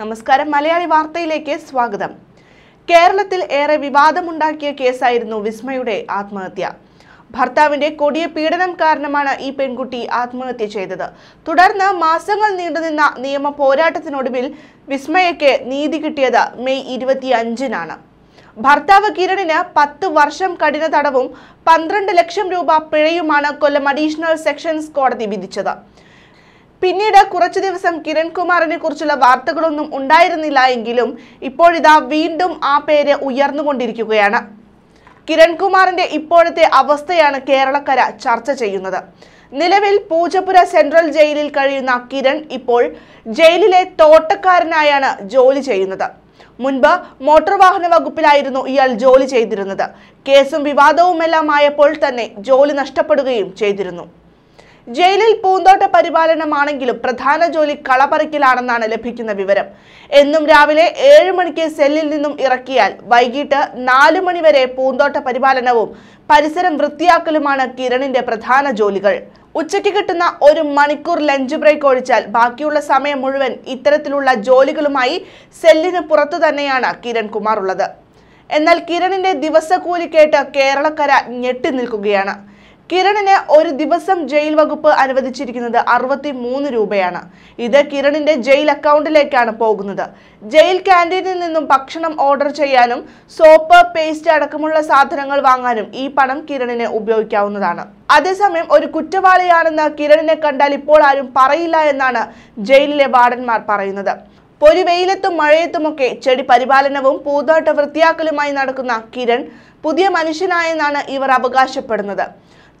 നമസ്കാരം മലയാളി വാർത്തയിലേക്ക് സ്വാഗതം കേരളത്തിൽ ഏറെ വിവാദമുണ്ടാക്കിയ കേസായിരുന്നു വിസ്മയുടെ ആത്മഹത്യ ഭർത്താവിന്റെ കൊടിയ പീഡനം കാരണമാണ് ഈ പെൺകുട്ടി ആത്മഹത്യ ചെയ്തത് തുടർന്ന് മാസങ്ങൾ നീണ്ടുനിന്ന നിയമ പോരാട്ടത്തിനൊടുവിൽ വിസ്മയയ്ക്ക് നീതി കിട്ടിയത് മെയ് ഇരുപത്തി അഞ്ചിനാണ് ഭർത്താവ് കിരണിന് പത്ത് വർഷം കഠിന തടവും പന്ത്രണ്ട് ലക്ഷം രൂപ പിഴയുമാണ് കൊല്ലം അഡീഷണൽ സെക്ഷൻസ് കോടതി വിധിച്ചത് പിന്നീട് കുറച്ചു ദിവസം കിരൺകുമാറിനെ കുറിച്ചുള്ള വാർത്തകളൊന്നും ഉണ്ടായിരുന്നില്ല എങ്കിലും ഇപ്പോഴിതാ വീണ്ടും ആ പേര് ഉയർന്നുകൊണ്ടിരിക്കുകയാണ് കിരൺകുമാറിന്റെ ഇപ്പോഴത്തെ അവസ്ഥയാണ് കേരളക്കര ചർച്ച ചെയ്യുന്നത് നിലവിൽ പൂജപ്പുര സെൻട്രൽ ജയിലിൽ കഴിയുന്ന കിരൺ ഇപ്പോൾ ജയിലിലെ തോട്ടക്കാരനായാണ് ജോലി ചെയ്യുന്നത് മുൻപ് മോട്ടോർ വാഹന വകുപ്പിലായിരുന്നു ഇയാൾ ജോലി ചെയ്തിരുന്നത് കേസും വിവാദവുമെല്ലാം ആയപ്പോൾ തന്നെ ജോലി നഷ്ടപ്പെടുകയും ചെയ്തിരുന്നു ജയിലിൽ പൂന്തോട്ട പരിപാലനമാണെങ്കിലും പ്രധാന ജോലി കളപറിക്കലാണെന്നാണ് ലഭിക്കുന്ന വിവരം എന്നും രാവിലെ ഏഴ് മണിക്ക് സെല്ലിൽ നിന്നും ഇറക്കിയാൽ വൈകിട്ട് നാലു മണിവരെ പൂന്തോട്ട പരിപാലനവും പരിസരം വൃത്തിയാക്കലുമാണ് കിരണിന്റെ പ്രധാന ജോലികൾ ഉച്ചയ്ക്ക് കിട്ടുന്ന ഒരു മണിക്കൂർ ലഞ്ച് ബ്രേക്ക് ഒഴിച്ചാൽ ബാക്കിയുള്ള സമയം മുഴുവൻ ഇത്തരത്തിലുള്ള ജോലികളുമായി സെല്ലിന് പുറത്തു തന്നെയാണ് കിരൺകുമാർ ഉള്ളത് എന്നാൽ കിരണിന്റെ ദിവസക്കൂലി കേട്ട് കേരളക്കര ഞെട്ടി നിൽക്കുകയാണ് കിരണിന് ഒരു ദിവസം ജയിൽ വകുപ്പ് അനുവദിച്ചിരിക്കുന്നത് അറുപത്തി മൂന്ന് രൂപയാണ് ഇത് കിരണിന്റെ ജയിൽ അക്കൗണ്ടിലേക്കാണ് പോകുന്നത് ജയിൽ ക്യാൻറ്റീനിൽ നിന്നും ഭക്ഷണം ഓർഡർ ചെയ്യാനും സോപ്പ് പേസ്റ്റ് അടക്കമുള്ള സാധനങ്ങൾ വാങ്ങാനും ഈ പണം കിരണിന് ഉപയോഗിക്കാവുന്നതാണ് അതേസമയം ഒരു കുറ്റവാളിയാണെന്ന് കിരണിനെ കണ്ടാൽ ഇപ്പോൾ ആരും പറയില്ല എന്നാണ് ജയിലിലെ വാർഡന്മാർ പറയുന്നത് പൊരിവെയിലത്തും മഴയത്തുമൊക്കെ ചെടി പരിപാലനവും പൂന്തോട്ട വൃത്തിയാക്കലുമായി നടക്കുന്ന കിരൺ പുതിയ മനുഷ്യനായെന്നാണ് ഇവർ അവകാശപ്പെടുന്നത്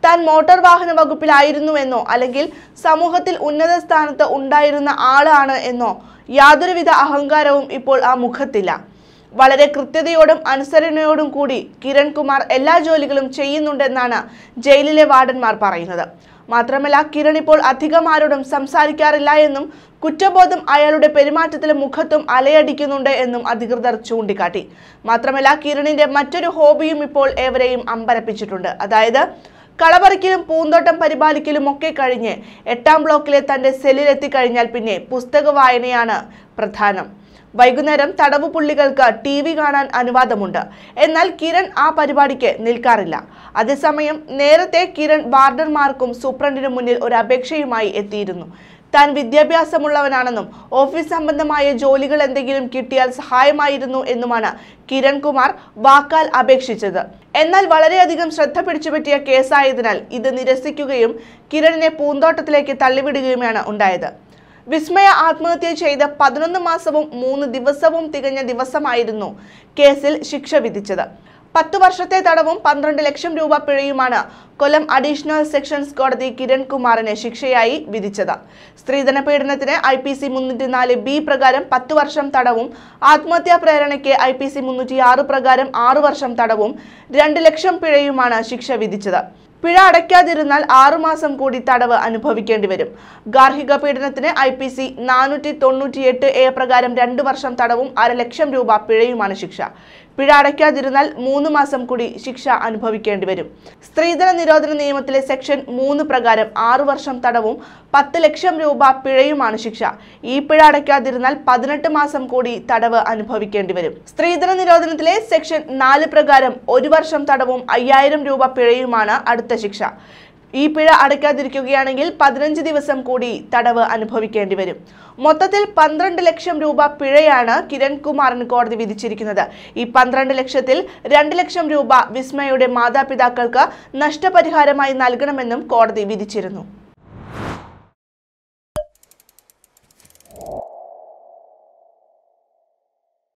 താൻ മോട്ടോർ വാഹന എന്നോ അല്ലെങ്കിൽ സമൂഹത്തിൽ ഉന്നത സ്ഥാനത്ത് ഉണ്ടായിരുന്ന ആളാണ് എന്നോ യാതൊരുവിധ അഹങ്കാരവും ഇപ്പോൾ ആ മുഖത്തില്ല വളരെ കൃത്യതയോടും അനുസരണയോടും കൂടി കിരൺകുമാർ എല്ലാ ജോലികളും ചെയ്യുന്നുണ്ടെന്നാണ് ജയിലിലെ വാർഡന്മാർ പറയുന്നത് മാത്രമല്ല കിരൺ ഇപ്പോൾ അധികം ആരോടും സംസാരിക്കാറില്ല എന്നും കുറ്റബോധം അയാളുടെ പെരുമാറ്റത്തിലും മുഖത്തും അലയടിക്കുന്നുണ്ട് എന്നും അധികൃതർ ചൂണ്ടിക്കാട്ടി മാത്രമല്ല കിരണിന്റെ മറ്റൊരു ഹോബിയും ഇപ്പോൾ ഏവരെയും അമ്പരപ്പിച്ചിട്ടുണ്ട് അതായത് കളപറിക്കലും പൂന്തോട്ടം പരിപാലിക്കലും ഒക്കെ കഴിഞ്ഞ് എട്ടാം ബ്ലോക്കിലെ തന്റെ കഴിഞ്ഞാൽ പിന്നെ പുസ്തക വായനയാണ് പ്രധാനം വൈകുന്നേരം തടവു പുള്ളികൾക്ക് ടി വി കാണാൻ അനുവാദമുണ്ട് എന്നാൽ കിരൺ ആ പരിപാടിക്ക് നിൽക്കാറില്ല അതേസമയം നേരത്തെ കിരൺ വാർഡർമാർക്കും സൂപ്രണ്ടിനും മുന്നിൽ ഒരു അപേക്ഷയുമായി എത്തിയിരുന്നു താൻ വിദ്യാഭ്യാസമുള്ളവനാണെന്നും ഓഫീസ് സംബന്ധമായ ജോലികൾ എന്തെങ്കിലും കിട്ടിയാൽ സഹായമായിരുന്നു എന്നുമാണ് കിരൺകുമാർ വാക്കാൽ അപേക്ഷിച്ചത് എന്നാൽ വളരെയധികം ശ്രദ്ധ പിടിച്ചുപറ്റിയ കേസായതിനാൽ ഇത് നിരസിക്കുകയും കിരണിനെ പൂന്തോട്ടത്തിലേക്ക് തള്ളിവിടുകയുമാണ് ഉണ്ടായത് വിസ്മയ ആത്മഹത്യ ചെയ്ത് പതിനൊന്ന് മാസവും മൂന്ന് ദിവസവും തികഞ്ഞ ദിവസമായിരുന്നു കേസിൽ ശിക്ഷ വിധിച്ചത് പത്തു വർഷത്തെ തടവും പന്ത്രണ്ട് ലക്ഷം രൂപ പിഴയുമാണ് കൊല്ലം അഡീഷണൽ സെക്ഷൻസ് കോടതി കിരൺ കുമാറിന് ശിക്ഷയായി വിധിച്ചത് സ്ത്രീധന പീഡനത്തിന് ഐ പി സി മുന്നൂറ്റി നാല് ബി പ്രകാരം പത്തു വർഷം തടവും ആത്മഹത്യാ പ്രേരണയ്ക്ക് ഐ പി സി മുന്നൂറ്റി ആറ് പ്രകാരം ആറു വർഷം തടവും രണ്ട് ലക്ഷം പിഴയുമാണ് ശിക്ഷ വിധിച്ചത് പിഴ അടയ്ക്കാതിരുന്നാൽ ആറുമാസം കൂടി തടവ് അനുഭവിക്കേണ്ടി വരും ഗാർഹിക പീഡനത്തിന് ഐ പി സി നാനൂറ്റി എട്ട് എ പ്രകാരം രണ്ടു വർഷം തടവും അര ലക്ഷം രൂപ പിഴയുമാണ് ശിക്ഷ പിഴ അടയ്ക്കാതിരുന്നാൽ മൂന്ന് മാസം കൂടി ശിക്ഷ അനുഭവിക്കേണ്ടി വരും സ്ത്രീധന നിരോധന നിയമത്തിലെ സെക്ഷൻ മൂന്ന് പ്രകാരം ആറു വർഷം തടവും പത്ത് ലക്ഷം രൂപ പിഴയുമാണ് ശിക്ഷ ഈ പിഴ അടയ്ക്കാതിരുന്നാൽ പതിനെട്ട് മാസം കൂടി തടവ് അനുഭവിക്കേണ്ടി വരും സ്ത്രീധന നിരോധനത്തിലെ സെക്ഷൻ നാല് പ്രകാരം ഒരു വർഷം തടവും അയ്യായിരം രൂപ പിഴയുമാണ് അടുത്ത ശിക്ഷ ഈ പിഴ അടയ്ക്കാതിരിക്കുകയാണെങ്കിൽ പതിനഞ്ച് ദിവസം കൂടി തടവ് അനുഭവിക്കേണ്ടി വരും മൊത്തത്തിൽ പന്ത്രണ്ട് ലക്ഷം രൂപ പിഴയാണ് കിരൺകുമാറിന് കോടതി വിധിച്ചിരിക്കുന്നത് ഈ പന്ത്രണ്ട് ലക്ഷത്തിൽ രണ്ട് ലക്ഷം രൂപ വിസ്മയുടെ മാതാപിതാക്കൾക്ക് നഷ്ടപരിഹാരമായി നൽകണമെന്നും കോടതി വിധിച്ചിരുന്നു